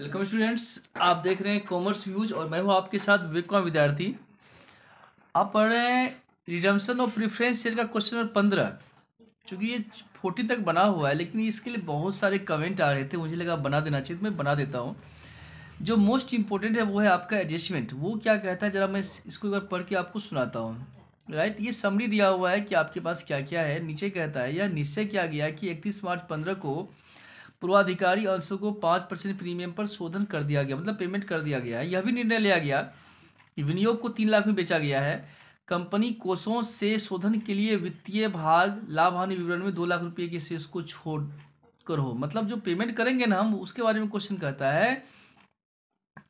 welcome students आप देख रहे हैं कॉमर्स व्यूज और मैं हूं आपके साथ विक्रम विद्यार्थी आप पढ़ रहे हैं रिडम्सन और प्रिफ्रेंस शेयर का क्वेश्चन नंबर पंद्रह चूँकि ये फोर्टी तक बना हुआ है लेकिन इसके लिए बहुत सारे कमेंट आ रहे थे मुझे लगा बना देना चाहिए तो मैं बना देता हूँ जो मोस्ट इम्पोर्टेंट है वो है आपका एडजस्टमेंट वो क्या कहता है ज़रा मैं इसको एक बार पढ़ के आपको सुनाता हूँ राइट ये समरी दिया हुआ है कि आपके पास क्या क्या है नीचे कहता है या निश्चय किया गया कि इकतीस मार्च पंद्रह को पूर्वाधिकारी अंशों को पाँच परसेंट प्रीमियम पर शोधन कर दिया गया मतलब पेमेंट कर दिया गया है यह भी निर्णय लिया गया कि विनियोग को तीन लाख में बेचा गया है कंपनी कोषों से शोधन के लिए वित्तीय भाग लाभ हानि विवरण में दो लाख रुपये के शेष को छोड़ कर हो मतलब जो पेमेंट करेंगे ना हम उसके बारे में क्वेश्चन कहता है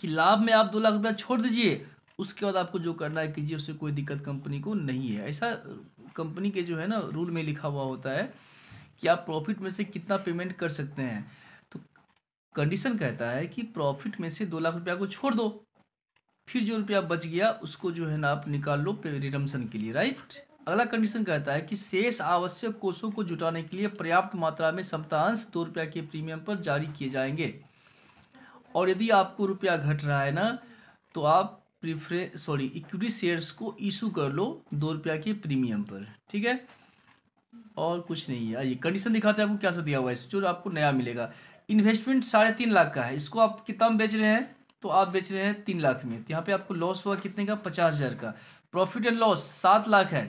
कि लाभ में आप दो लाख रुपया छोड़ दीजिए उसके बाद आपको जो करना है कीजिए उससे कोई दिक्कत कंपनी को नहीं है ऐसा कंपनी के जो है ना रूल में लिखा हुआ होता है कि आप प्रॉफिट में से कितना पेमेंट कर सकते हैं तो कंडीशन कहता है कि प्रॉफिट में से दो लाख रुपया को छोड़ दो फिर जो रुपया बच गया उसको जो है ना आप निकाल लो रिडम्सन के लिए राइट अगला कंडीशन कहता है कि शेष आवश्यक कोषों को जुटाने के लिए पर्याप्त मात्रा में सप्तांश दो रुपया के प्रीमियम पर जारी किए जाएंगे और यदि आपको रुपया घट रहा है ना तो आप प्रिफरे सॉरी इक्विटी शेयर्स को इशू कर लो दो रुपया के प्रीमियम पर ठीक है और कुछ नहीं है ये कंडीशन दिखाते हैं आपको क्या सा दिया हुआ है जो आपको नया मिलेगा इन्वेस्टमेंट साढ़े तीन लाख का है इसको आप कितना बेच रहे हैं तो आप बेच रहे हैं तीन लाख में तो यहाँ पे आपको लॉस हुआ कितने का पचास हज़ार का प्रॉफिट एंड लॉस सात लाख है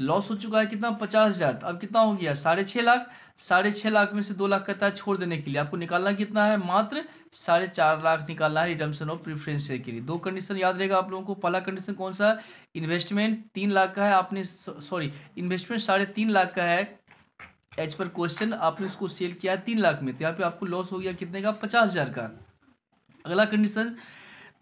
लॉस हो चुका है कितना पचास हज़ार अब कितना हो गया साढ़े छह लाख साढ़े छः लाख में से दो लाख कहता है छोड़ देने के लिए आपको निकालना कितना है मात्र साढ़े चार लाख निकालना है रिडम्सन ऑफ प्रिफ्रेंस शेयर के लिए दो कंडीशन याद रहेगा आप लोगों को पहला कंडीशन कौन सा है इन्वेस्टमेंट तीन लाख का है आपने सॉरी इन्वेस्टमेंट साढ़े तीन लाख का है एज पर क्वेश्चन आपने उसको सेल किया है तीन लाख में तो यहाँ पे आपको लॉस हो गया कितने का पचास हज़ार का अगला कंडीशन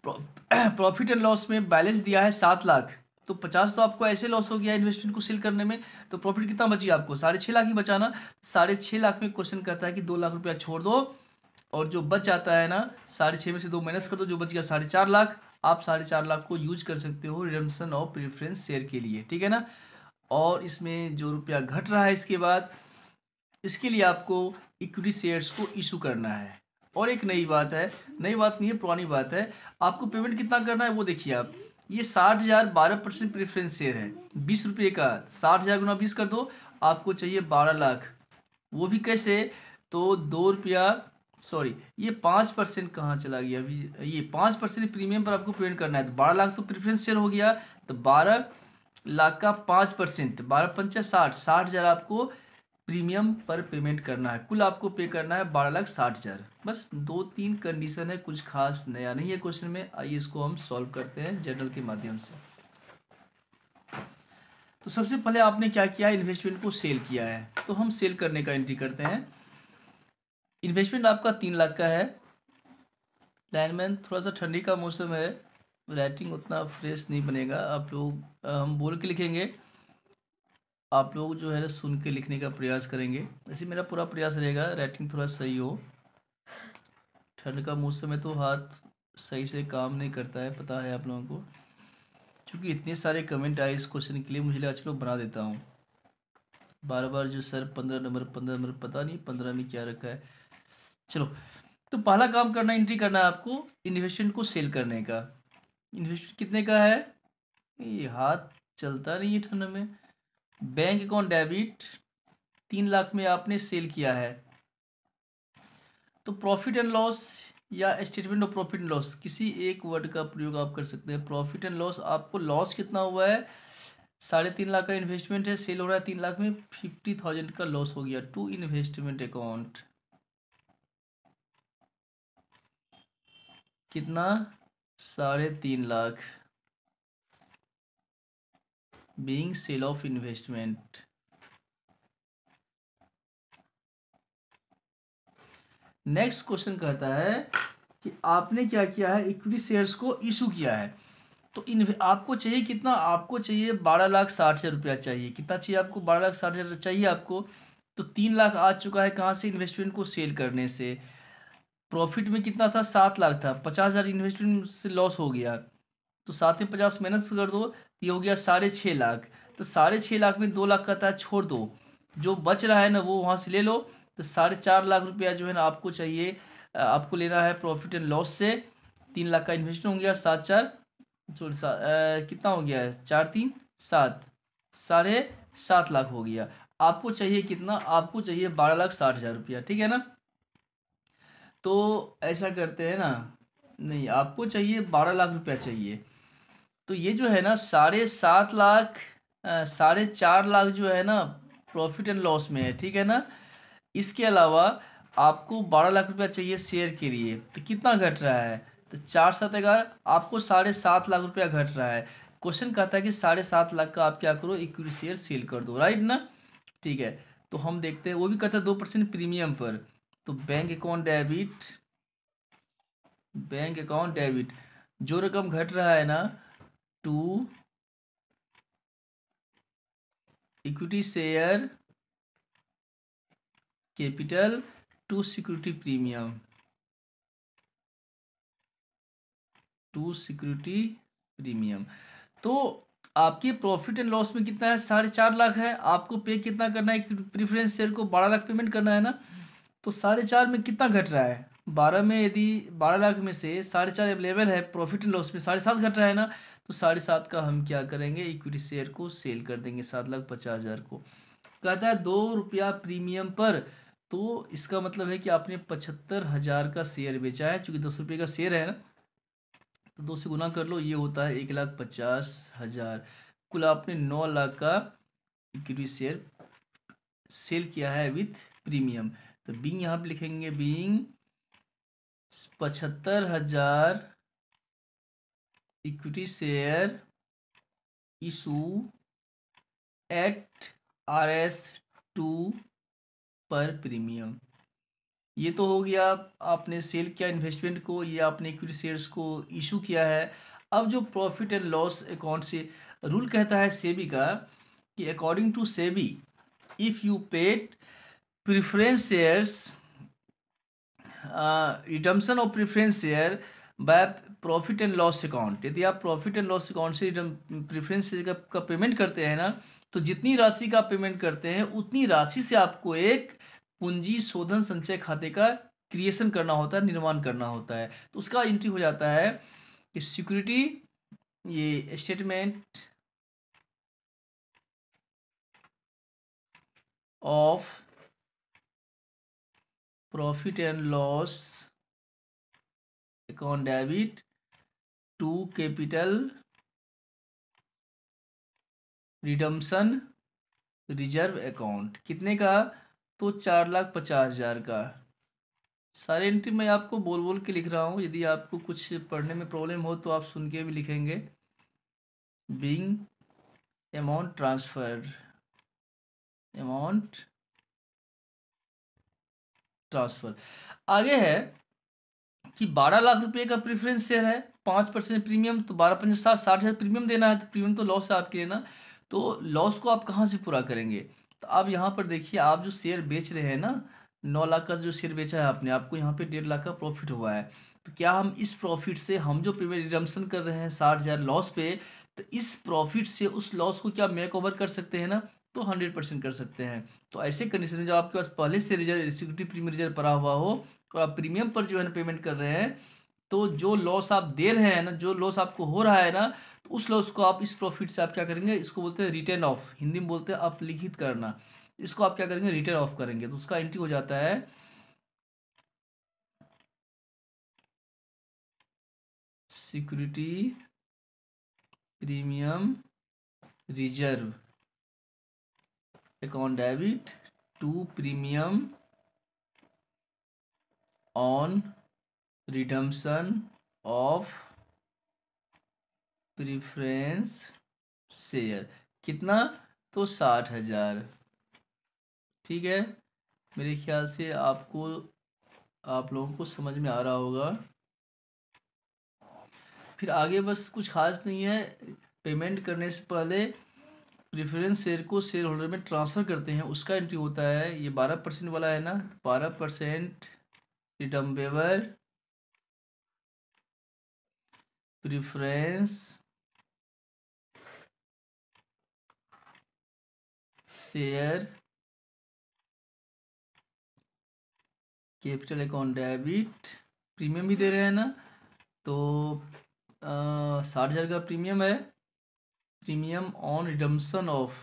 प्रॉफिट एंड लॉस में बैलेंस दिया है सात लाख तो पचास तो आपको ऐसे लॉस हो गया इन्वेस्टमेंट को सेल करने में तो प्रॉफिट कितना बची आपको साढ़े छः लाख ही बचाना साढ़े छः लाख में क्वेश्चन कहता है कि दो लाख रुपया छोड़ दो और जो बच जाता है ना साढ़े छः में से दो माइनस कर दो जो बच गया साढ़े चार लाख आप साढ़े चार लाख को यूज कर सकते हो रिडम्सन और प्रेफरेंस शेयर के लिए ठीक है ना और इसमें जो रुपया घट रहा है इसके बाद इसके लिए आपको इक्विटी शेयर्स को इशू करना है और एक नई बात है नई बात नहीं है पुरानी बात है आपको पेमेंट कितना करना है वो देखिए आप ये साठ हज़ार बारह परसेंट प्रेफरेंस शेयर है बीस रुपये का साठ हज़ार गुना बीस कर दो आपको चाहिए बारह लाख वो भी कैसे तो दो रुपया सॉरी ये पाँच परसेंट कहाँ चला गया अभी ये पाँच परसेंट प्रीमियम पर आपको पेमेंट करना है तो बारह लाख तो प्रेफरेंस शेयर हो गया तो बारह लाख का पाँच परसेंट बारह पंचा साठ साठ हज़ार आपको प्रीमियम पर पेमेंट करना है कुल आपको पे करना है बारह लाख साठ हज़ार बस दो तीन कंडीशन है कुछ खास नया नहीं है क्वेश्चन में आइए इसको हम सॉल्व करते हैं जनरल के माध्यम से तो सबसे पहले आपने क्या किया है इन्वेस्टमेंट को सेल किया है तो हम सेल करने का एंट्री करते हैं इन्वेस्टमेंट आपका तीन लाख का है लाइनमैन थोड़ा सा ठंडी का मौसम है राइटिंग उतना फ्रेश नहीं बनेगा आप लोग हम बोल के लिखेंगे आप लोग जो है ना सुन के लिखने का प्रयास करेंगे ऐसे मेरा पूरा प्रयास रहेगा राइटिंग थोड़ा सही हो ठंड का मौसम है तो हाथ सही से काम नहीं करता है पता है आप लोगों को क्योंकि इतने सारे कमेंट आए इस क्वेश्चन के लिए मुझे लगा चलो बना देता हूँ बार बार जो सर पंद्रह नंबर पंद्रह नंबर पता नहीं पंद्रह में क्या रखा है चलो तो पहला काम करना एंट्री करना है आपको इन्वेस्टमेंट को सेल करने का इन्वेस्टमेंट कितने का है ये हाथ चलता नहीं है ठंड में बैंक अकाउंट डेबिट तीन लाख में आपने सेल किया है तो प्रॉफिट एंड लॉस या statement of profit and loss किसी एक वर्ड का प्रयोग आप कर सकते हैं प्रॉफिट एंड लॉस आपको लॉस कितना हुआ है साढ़े तीन लाख का इन्वेस्टमेंट है सेल हो रहा है तीन लाख में फिफ्टी थाउजेंड का लॉस हो गया टू इन्वेस्टमेंट अकाउंट कितना साढ़े तीन lakh being sale of investment next question कहता है कि आपने क्या किया है इक्विटी शेयर्स को इशू किया है तो इन आपको चाहिए कितना आपको चाहिए बारह लाख साठ हज़ार रुपया चाहिए कितना चाहिए आपको बारह लाख साठ हज़ार चाहिए आपको तो तीन लाख आ चुका है कहाँ से इन्वेस्टमेंट को सेल करने से प्रॉफिट में कितना था सात लाख था पचास हज़ार इन्वेस्टमेंट से लॉस हो गया तो सात में पचास माइनस कर दो तो ये हो गया साढ़े छः लाख तो साढ़े छः लाख में दो लाख का था छोड़ दो जो बच रहा है ना वो वहाँ से ले लो तो साढ़े चार लाख रुपया जो है ना आपको चाहिए आपको लेना है प्रॉफिट एंड लॉस से तीन लाख का इन्वेस्टमेंट हो गया सात चार सॉरी सात कितना हो गया है चार तीन सात साढ़े सात लाख हो गया आपको चाहिए कितना आपको चाहिए बारह लाख साठ हज़ार रुपया ठीक है ना तो ऐसा करते हैं ना नहीं आपको चाहिए बारह लाख रुपया चाहिए तो ये जो है ना साढ़े सात लाख साढ़े चार लाख जो है ना प्रॉफिट एंड लॉस में है ठीक है ना इसके अलावा आपको बारह लाख रुपया चाहिए शेयर के लिए तो कितना घट रहा है तो चार सात एगार आपको साढ़े सात लाख रुपया घट रहा है क्वेश्चन कहता है कि साढ़े सात लाख का आप क्या करो इक्विटी शेयर सेल कर दो राइट ना ठीक है तो हम देखते हैं वो भी कहता है दो परसेंट प्रीमियम पर तो bank account debit bank account debit जो रकम घट रहा है ना to equity share capital to security premium to security premium तो आपके प्रॉफिट एंड लॉस में कितना है साढ़े चार लाख है आपको पे कितना करना है प्रीफरेंस शेयर को बारह लाख पेमेंट करना है ना तो साढ़े चार में कितना घट रहा है बारह में यदि बारह लाख में से साढ़े चार अवेलेबल है प्रॉफिट एंड लॉस में साढ़े सात घट रहा है ना तो साढ़े सात का हम क्या करेंगे इक्विटी शेयर को सेल कर देंगे सात लाख पचास हज़ार को कहता है दो रुपया प्रीमियम पर तो इसका मतलब है कि आपने पचहत्तर हज़ार का शेयर बेचा है चूँकि दस रुपये का शेयर है ना तो दो से गुना कर लो ये होता है एक लाख पचास हज़ार कुल आपने नौ लाख का इक्विटी शेयर सेल किया है विथ प्रीमियम तो बिंग यहाँ पे लिखेंगे बींग पचहत्तर हजार equity share issue at R S two पर प्रीमियम ये तो हो गया आपने सेल किया इन्वेस्टमेंट को ये आपने इक्विटी शेयर्स को इशू किया है अब जो प्रॉफिट एंड लॉस अकाउंट से रूल कहता है सेबी का कि according to SEBI if you paid preference shares redemption of preference share by profit and loss account यदि आप प्रॉफिट एंड लॉस अकाउंट से प्रेफरेंस शेयर का पेमेंट करते हैं ना तो जितनी राशि का पेमेंट करते हैं उतनी राशि से आपको एक पूंजी शोधन संचय खाते का क्रिएशन करना होता है निर्माण करना होता है तो उसका एंट्री हो जाता है कि सिक्योरिटी ये statement of profit and loss account debit to capital redemption reserve account कितने का तो चार लाख पचास हज़ार का सारी एंट्री मैं आपको बोल बोल के लिख रहा हूँ यदि आपको कुछ पढ़ने में प्रॉब्लम हो तो आप सुन के भी लिखेंगे being amount transfer amount transfer आगे है कि बारह लाख रुपए का प्रेफरेंस शेयर है पाँच परसेंट प्रीमियम तो बारह पंच साठ साठ हज़ार प्रीमियम देना है तो प्रीमियम तो लॉस है आपके लिए ना तो लॉस को आप कहाँ से पूरा करेंगे तो आप यहाँ पर देखिए आप जो शेयर बेच रहे हैं ना नौ लाख का जो शेयर बेचा है आपने आपको यहाँ पे डेढ़ लाख का प्रॉफिट हुआ है तो क्या हम इस प्रॉफिट से हम जो पेमेंट रिडम्सन कर रहे हैं साठ हज़ार लॉस पे तो इस प्रॉफिट से उस लॉस को क्या मेक ओवर कर सकते हैं ना तो हंड्रेड परसेंट कर सकते हैं तो ऐसे कंडीशन में जब आपके पास पहले से रिजर्व सिक्योरिटी प्रीमियम रिजर्व पड़ा हुआ हो और आप प्रीमियम पर जो है ना पेमेंट कर रहे हैं तो जो लॉस आप दे रहे हैं ना जो लॉस आपको हो रहा है ना तो उस लॉस को आप इस प्रॉफिट से आप क्या करेंगे इसको बोलते हैं रिटर्न ऑफ हिंदी में बोलते हैं अपलिखित करना इसको आप क्या करेंगे रिटर्न ऑफ करेंगे तो उसका एंट्री हो जाता है security premium reserve account debit to premium on redemption of preference share कितना तो साठ हज़ार ठीक है मेरे ख्याल से आपको आप लोगों को समझ में आ रहा होगा फिर आगे बस कुछ खास नहीं है पेमेंट करने से पहले प्रेफरेंस शेयर को शेयर होल्डर में ट्रांसफ़र करते हैं उसका एंट्री होता है ये बारह परसेंट वाला है ना बारह percent redeemable preference share capital account debit premium भी दे रहे हैं ना तो साठ हज़ार का प्रीमियम है premium on redemption of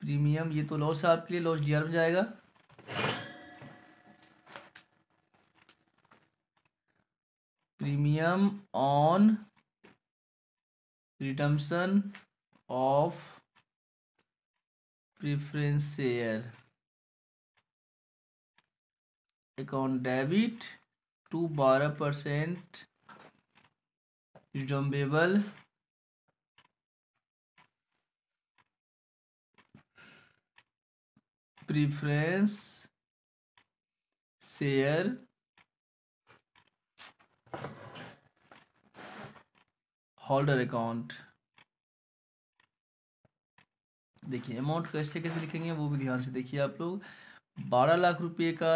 premium ये तो लॉस है आपके लिए लॉस डी में जाएगा premium on redemption of preference share account debit to बारह percent redeemable preference shareholder account देखिए अमाउंट कैसे कैसे लिखेंगे वो भी ध्यान से देखिए आप लोग बारह लाख रुपए का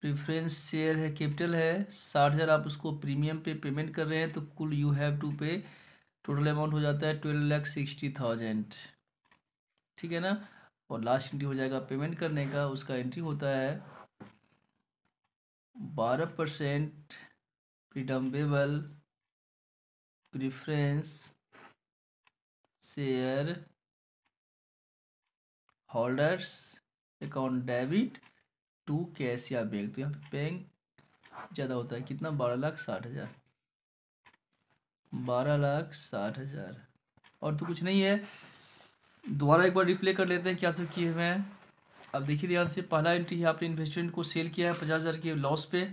प्रिफ्रेंस शेयर है कैपिटल है साठ हज़ार आप उसको प्रीमियम पे पेमेंट कर रहे हैं तो कुल you have to pay total amount हो जाता है ट्वेल्व लैख सिक्सटी थाउजेंड ठीक है ना और लास्ट एंट्री हो जाएगा पेमेंट करने का उसका एंट्री होता है बारह percent redeemable preference shareholders account debit to cash या बैंक तो यहाँ पे बैंक ज़्यादा होता है कितना बारह लाख साठ हज़ार बारह लाख साठ हज़ार और तो कुछ नहीं है दोबारा एक बार रिप्ले कर लेते हैं क्या सब किए हुए हैं अब देखिए ध्यान से पहला एंट्री है आपने इन्वेस्टमेंट को सेल किया है पचास हज़ार के लॉस पे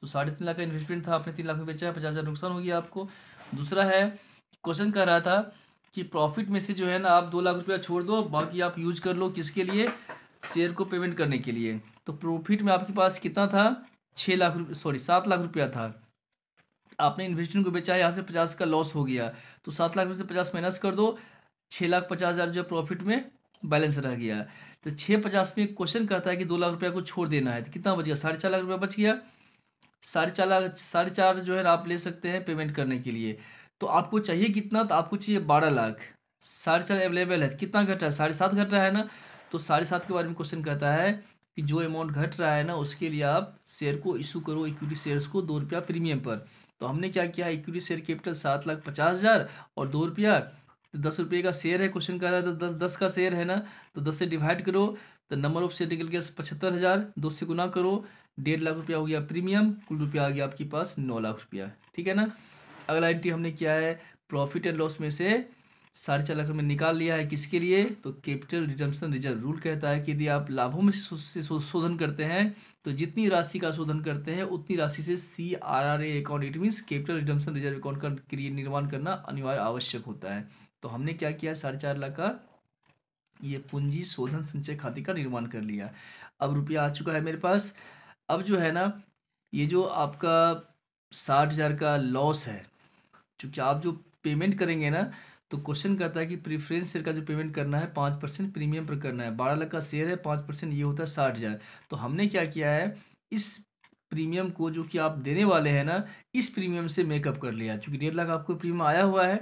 तो साढ़े तीन लाख का इन्वेस्टमेंट था आपने तीन लाख में बेचा है पचास हज़ार नुकसान हो गया आपको दूसरा है क्वेश्चन कर रहा था कि प्रॉफिट में से जो है ना आप दो लाख रुपया छोड़ दो बाकी आप यूज कर लो किसके लिए शेयर को पेमेंट करने के लिए तो प्रॉफिट में आपके पास कितना था छः लाख सॉरी सात लाख रुपया था आपने इन्वेस्टमेंट को बेचा है यहाँ से पचास का लॉस हो गया तो सात लाख में से पचास माइनस कर दो छः लाख पचास हज़ार जो प्रॉफिट में बैलेंस रह गया तो छः पचास में क्वेश्चन कहता है कि दो लाख रुपया को छोड़ देना है तो कितना बच गया साढ़े चार लाख रुपया बच गया साढ़े चार लाख साढ़े चार जो है आप ले सकते हैं पेमेंट करने के लिए तो आपको चाहिए कितना तो आपको चाहिए बारह लाख साढ़े चार अवेलेबल है तो कितना घट रहा है साढ़े सात घट रहा है ना तो साढ़े सात के बारे में क्वेश्चन कहता है कि जो अमाउंट घट रहा है ना उसके लिए आप शेयर को इशू करो इक्विटी शेयर्स को दो रुपया प्रीमियम पर तो हमने क्या किया इक्विटी शेयर कैपिटल सात लाख पचास हज़ार और दो रुपया तो दस रुपये का शेयर है क्वेश्चन कह रहा है तो दस दस का शेयर है ना तो दस से डिवाइड करो तो नंबर ऑफ शेयर निकल गया पचहत्तर हज़ार दो से गुना करो डेढ़ लाख रुपया हो गया प्रीमियम कुल रुपया आ गया आपके पास नौ लाख रुपया ठीक है ना अगला एंट्री हमने किया है प्रॉफिट एंड लॉस में से साढ़े चार लाख रुपये निकाल लिया है किसके लिए तो कैपिटल रिडम्पशन रिजर्व रूल कहता है कि यदि आप लाभों में से शोधन करते हैं तो जितनी राशि का शोधन करते हैं उतनी राशि से C R R A account it means capital redemption reserve account का निर्माण करना अनिवार्य आवश्यक होता है तो हमने क्या किया साढ़े चार लाख का ये पूंजी शोधन संचय खाते का निर्माण कर लिया अब रुपया आ चुका है मेरे पास अब जो है ना ये जो आपका साठ हज़ार का लॉस है चूंकि आप जो पेमेंट करेंगे ना तो क्वेश्चन कहता है कि प्रीफ्रेंस शेयर का जो पेमेंट करना है पाँच परसेंट प्रीमियम पर करना है बारह लाख का शेयर है पाँच परसेंट ये होता है साठ हज़ार तो हमने क्या किया है इस प्रीमियम को जो कि आप देने वाले हैं ना इस प्रीमियम से मेकअप कर लिया चूँकि डेढ़ लाख आपको प्रीमियम आया हुआ है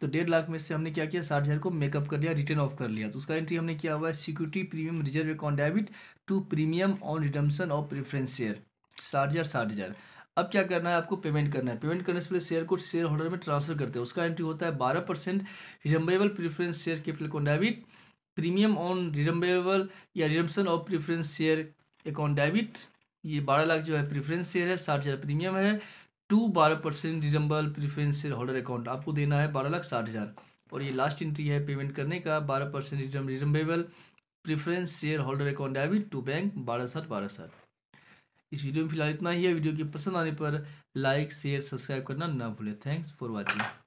तो डेढ़ लाख में से हमने क्या किया साठ हज़ार को मेकअप कर लिया रिटर्न ऑफ कर लिया तो उसका एंट्री हमने किया हुआ है security premium reserve account debit to premium on redemption of preference share साठ हज़ार साठ हज़ार अब क्या करना है आपको पेमेंट करना है पेमेंट करने से पहले शेयर को शेयर होल्डर में ट्रांसफर करते हैं उसका एंट्री होता है बारह percent redeemable preference share capital account debit premium on redeemable या redemption of preference share account debit ये बारह लाख जो है प्रीफरेंस शेयर है साठ हज़ार प्रीमियम है टू बारह percent redeemable preference shareholder account आपको देना है बारह लाख साठ हज़ार और ये लास्ट एंट्री है पेमेंट करने का बारह percent redeemable preference shareholder account debit to bank बारह साठ बारह साठ इस वीडियो में फिलहाल इतना ही है वीडियो के पसंद आने पर लाइक शेयर सब्सक्राइब करना ना भूलें थैंक्स फॉर वॉचिंग